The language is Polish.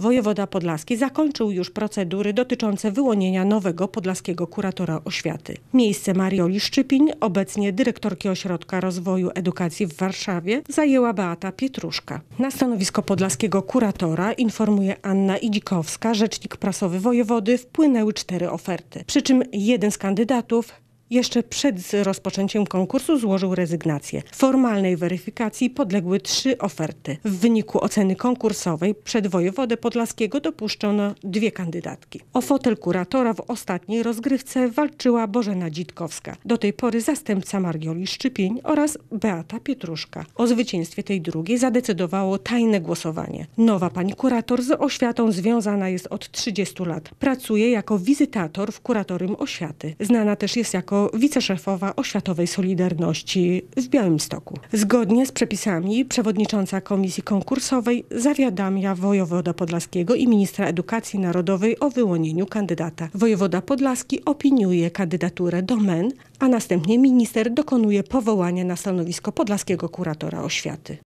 Wojewoda Podlaski zakończył już procedury dotyczące wyłonienia nowego podlaskiego kuratora oświaty. Miejsce Marioli Szczypiń, obecnie dyrektorki Ośrodka Rozwoju Edukacji w Warszawie, zajęła Beata Pietruszka. Na stanowisko podlaskiego kuratora, informuje Anna Idzikowska, rzecznik prasowy wojewody, wpłynęły cztery oferty, przy czym jeden z kandydatów jeszcze przed rozpoczęciem konkursu złożył rezygnację. Formalnej weryfikacji podległy trzy oferty. W wyniku oceny konkursowej przed wojewodę podlaskiego dopuszczono dwie kandydatki. O fotel kuratora w ostatniej rozgrywce walczyła Bożena Dzitkowska, do tej pory zastępca Margioli Szczypień oraz Beata Pietruszka. O zwycięstwie tej drugiej zadecydowało tajne głosowanie. Nowa pani kurator z oświatą związana jest od 30 lat. Pracuje jako wizytator w kuratorium oświaty. Znana też jest jako wiceszefowa Oświatowej Solidarności w Białymstoku. Zgodnie z przepisami przewodnicząca Komisji Konkursowej zawiadamia wojewoda podlaskiego i ministra edukacji narodowej o wyłonieniu kandydata. Wojewoda podlaski opiniuje kandydaturę do MEN, a następnie minister dokonuje powołania na stanowisko podlaskiego kuratora oświaty.